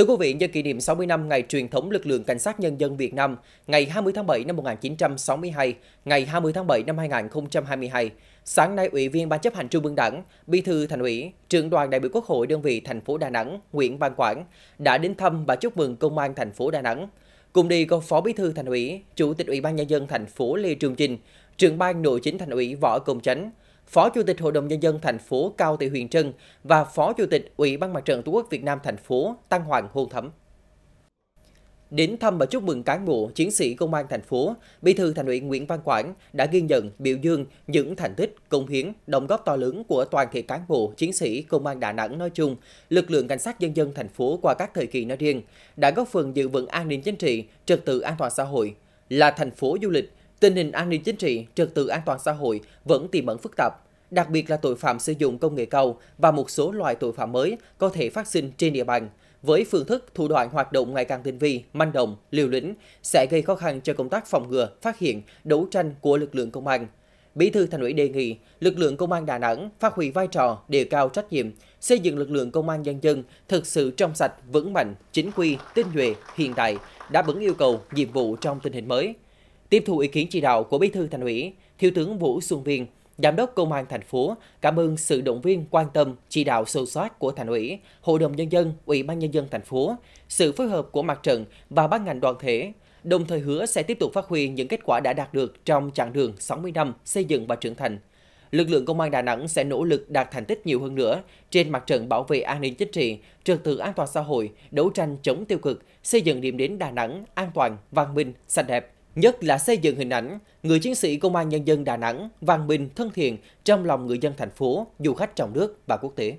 Thưa quý vị, nhân kỷ niệm 60 năm ngày truyền thống lực lượng Cảnh sát Nhân dân Việt Nam, ngày 20 tháng 7 năm 1962, ngày 20 tháng 7 năm 2022, sáng nay Ủy viên Ban chấp hành Trung ương Đảng, Bí thư Thành ủy, trưởng đoàn đại biểu Quốc hội đơn vị thành phố Đà Nẵng, Nguyễn Văn Quảng đã đến thăm và chúc mừng Công an thành phố Đà Nẵng. Cùng đi có Phó Bí thư Thành ủy, Chủ tịch Ủy ban Nhân dân thành phố Lê Trường Chinh, trưởng ban nội chính Thành ủy Võ Công Chánh, Phó Chủ tịch Hội đồng nhân dân thành phố Cao Thị Huyền Trân và Phó Chủ tịch Ủy ban Mặt trận Tổ quốc Việt Nam thành phố Tăng Hoàng Hôn Thấm. Đến thăm và chúc mừng cán bộ, chiến sĩ công an thành phố, Bí thư Thành ủy Nguyễn Văn Quảng đã ghi nhận, biểu dương những thành tích, công hiến, đóng góp to lớn của toàn thể cán bộ, chiến sĩ công an Đà Nẵng nói chung, lực lượng cảnh sát nhân dân thành phố qua các thời kỳ nói riêng, đã góp phần giữ vững an ninh chính trị, trật tự an toàn xã hội, là thành phố du lịch, Tình hình an ninh chính trị, trật tự an toàn xã hội vẫn tiềm ẩn phức tạp, đặc biệt là tội phạm sử dụng công nghệ cao và một số loại tội phạm mới có thể phát sinh trên địa bàn, với phương thức thủ đoạn hoạt động ngày càng tinh vi, manh động, liều lĩnh sẽ gây khó khăn cho công tác phòng ngừa, phát hiện, đấu tranh của lực lượng công an. Bí thư Thành ủy đề nghị lực lượng công an Đà Nẵng phát huy vai trò đề cao trách nhiệm, xây dựng lực lượng công an nhân dân thực sự trong sạch, vững mạnh, chính quy, tinh nhuệ, hiện đại, đáp ứng yêu cầu, nhiệm vụ trong tình hình mới. Tiếp thu ý kiến chỉ đạo của Bí thư Thành ủy, Thiếu tướng Vũ Xuân Viên, Giám đốc Công an thành phố cảm ơn sự động viên quan tâm, chỉ đạo sâu sát của Thành ủy, Hội đồng Nhân dân, Ủy ban Nhân dân thành phố, sự phối hợp của mặt trận và ban ngành đoàn thể, đồng thời hứa sẽ tiếp tục phát huy những kết quả đã đạt được trong chặng đường 60 năm xây dựng và trưởng thành. Lực lượng Công an Đà Nẵng sẽ nỗ lực đạt thành tích nhiều hơn nữa trên mặt trận bảo vệ an ninh chính trị, trật tự an toàn xã hội, đấu tranh chống tiêu cực, xây dựng điểm đến Đà Nẵng an toàn, văn minh, sạch đẹp – nhất là xây dựng hình ảnh người chiến sĩ công an nhân dân Đà Nẵng văn minh thân thiện trong lòng người dân thành phố, du khách trong nước và quốc tế.